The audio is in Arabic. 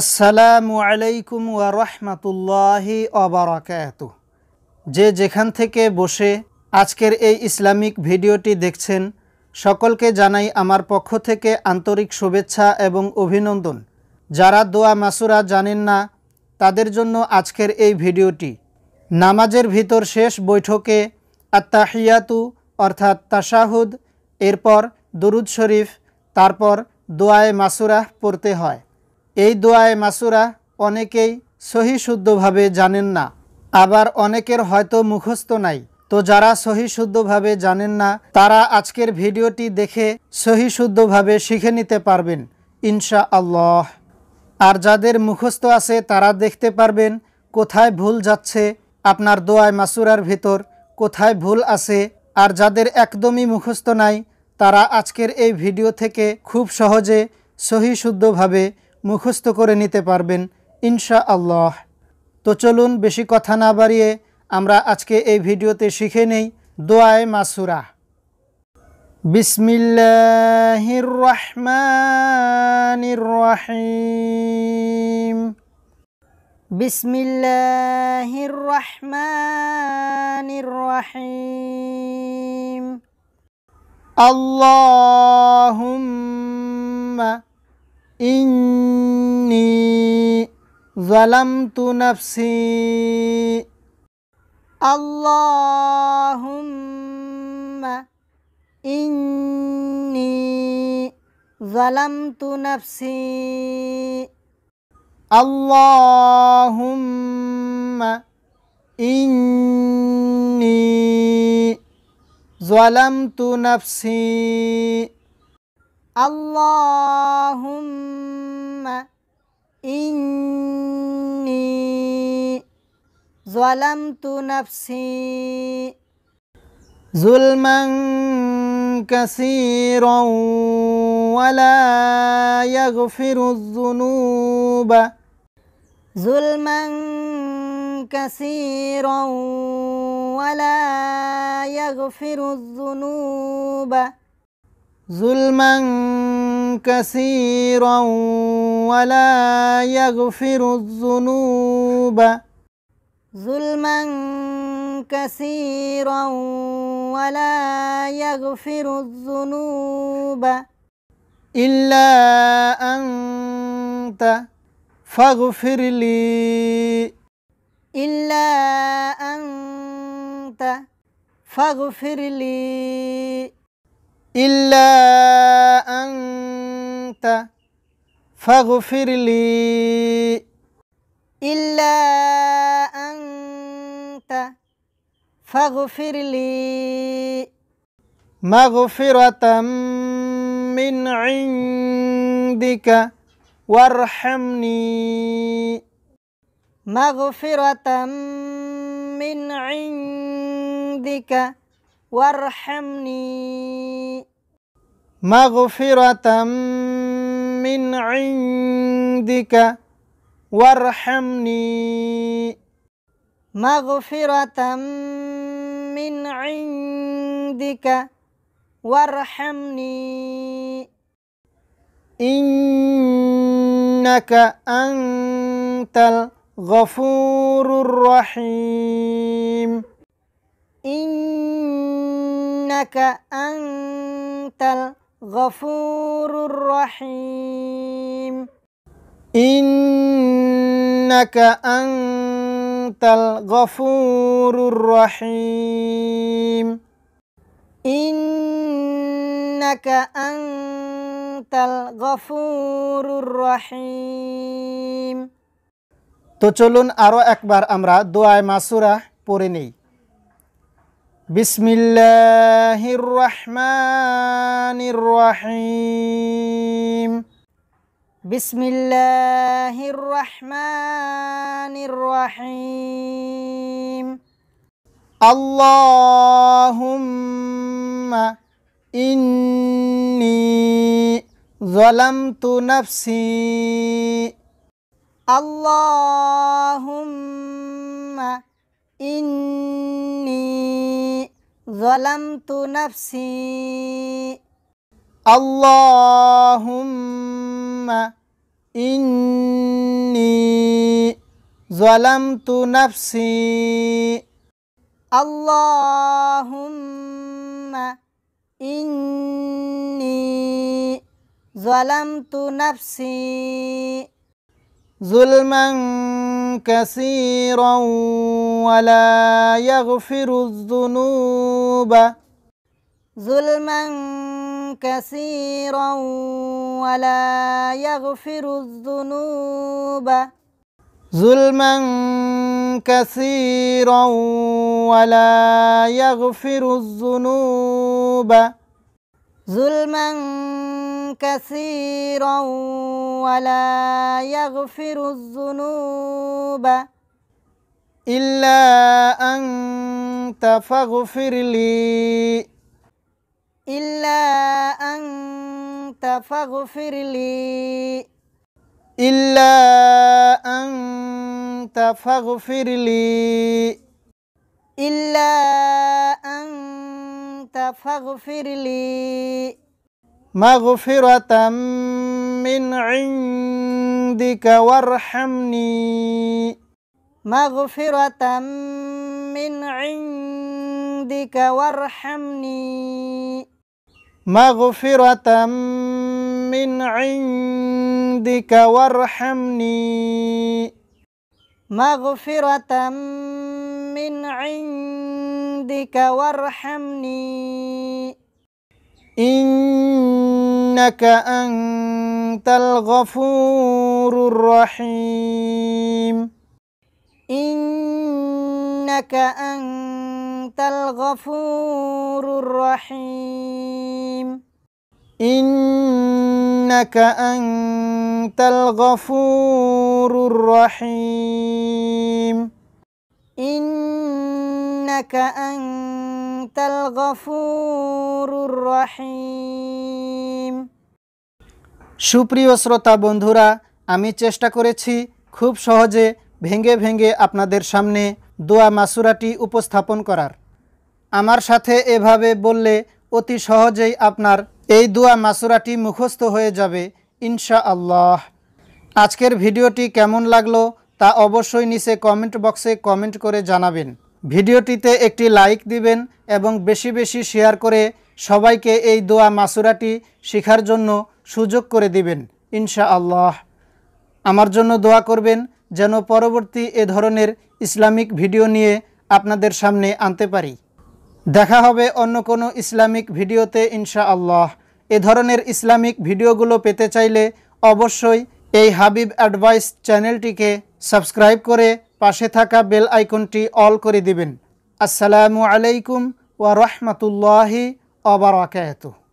আসসালামু আলাইকুম ওয়া রাহমাতুল্লাহি অবরাকাত যে যেখান থেকে বসে আজকের এই ইসলামিক ভিডিওটি দেখছেন সকলকে জানাই আমার পক্ষ থেকে আন্তরিক শুভেচ্ছা এবং অভিনন্দন যারা দোয়া মাসুরা জানেন না তাদের জন্য আজকের এই ভিডিওটি নামাজের ভিতর শেষ বৈঠকে আত্মাহিয়াতু অর্থাৎ তাশাহুদ এরপর দরুদ শরীফ তারপর দোয়ায় মাসুরাহ পড়তে হয় এই দোয়ায় মাসুরা অনেকেই সহি শুদ্ধভাবে জানেন না আবার অনেকের হয়তো মুখস্থ নাই তো যারা সহি শুদ্ধভাবে জানেন না তারা আজকের ভিডিওটি দেখে সহি শুদ্ধভাবে শিখে নিতে পারবেন ইনশা আল্লাহ আর যাদের মুখস্থ আছে তারা দেখতে পারবেন কোথায় ভুল যাচ্ছে আপনার দোয়ায় মাসুরার ভিতর কোথায় ভুল আছে আর যাদের একদমই মুখস্থ নাই তারা আজকের এই ভিডিও থেকে খুব সহজে সহি শুদ্ধভাবে মুখস্থ করে নিতে পারবেন ইনশা আল্লাহ তো চলুন বেশি কথা না বাড়িয়ে আমরা আজকে এই ভিডিওতে শিখে নেই দোয়ায় মাসুরা বিসমিল্লাহির রহমানির রহিম বিসমিল্লাহির রহমানির রহিম আল্লাহুম্মা إني ظلمت نفسي اللهم إني ظلمت نفسي اللهم إني ظلمت نفسي اللهم إني ظلمت نفسي ظلما كثيرا ولا يغفر الذنوب ظلما كثيرا ولا يغفر الذنوب ظلما كثيرا ولا يغفر الذنوب ظلما كثيرا ولا يغفر الذنوب إلا أنت فاغفر لي إلا أنت فاغفر لي إلا أنت فاغفر لي إلا أنت فاغفر لي مغفرة من عندك وارحمني مغفرة من عندك وارحمني مغفرة من عندك وارحمني مغفرة من عندك وارحمني إنك أنت الغفور الرحيم إن ইন্নাকা আনতাল গফুরুর রহিম ইন্নাকা আনতাল গফুরুর রহিম ইন্নাকা আনতাল গফুরুর রহিম তো চলুন আরও একবার আমরা দোয়ায় মাসুরা পড়ে নেই بسم الله الرحمن الرحيم بسم الله الرحمن الرحيم اللهم إني ظلمت نفسي الله ظلمت نفسي اللهم إني ظلمت نفسي اللهم إني ظلمت نفسي ظلما كثيرا ولا يغفر الذنوب ظلما كثيرا ولا يغفر الذنوب ظلما كثيرا ولا يغفر الذنوب ظلما كثيرا ولا يغفر الذنوب إلا أنت فاغفر لي إلا أنت فاغفر لي إلا أنت فاغفر لي إلا فاغفر لي مغفرة من عندك وارحمني مغفرة من عندك وارحمني مغفرة من عندك وارحمني مغفرة من عندك بحمدك وارحمني إنك أنت الغفور الرحيم إنك أنت الغفور الرحيم إنك أنت الغفور الرحيم إنك أنت الغفور الرحيم সুপ্রিয় শ্রোতা বন্ধুরা আমি চেষ্টা করেছি খুব সহজে ভেঙ্গে ভেঙ্গে আপনাদের সামনে দোয়া মাসুরাটি উপস্থাপন করার আমার সাথে এভাবে বললে অতি সহজেই আপনার এই দোয়া মাসুরাটি মুখস্থ হয়ে যাবে ইনশা আল্লাহ আজকের ভিডিওটি কেমন লাগলো তা অবশ্যই নিচে কমেন্ট বক্সে কমেন্ট করে জানাবেন ভিডিওটিতে একটি লাইক দিবেন এবং বেশি বেশি শেয়ার করে সবাইকে এই দোয়া মাসুরাটি শেখার জন্য সুযোগ করে দিবেন ইনশা আল্লাহ আমার জন্য দোয়া করবেন যেন পরবর্তী এ ধরনের ইসলামিক ভিডিও নিয়ে আপনাদের সামনে আনতে পারি দেখা হবে অন্য কোনো ইসলামিক ভিডিওতে ইনশা আল্লাহ এ ধরনের ইসলামিক ভিডিওগুলো পেতে চাইলে অবশ্যই এই হাবিব অ্যাডভাইস চ্যানেলটিকে সাবস্ক্রাইব করে পাশে থাকা বেল আইকনটি অল করে দিবেন আসসালামু আলাইকুম ওয়া রাহমাতুল্লাহি ওয়া বারাকাতুহু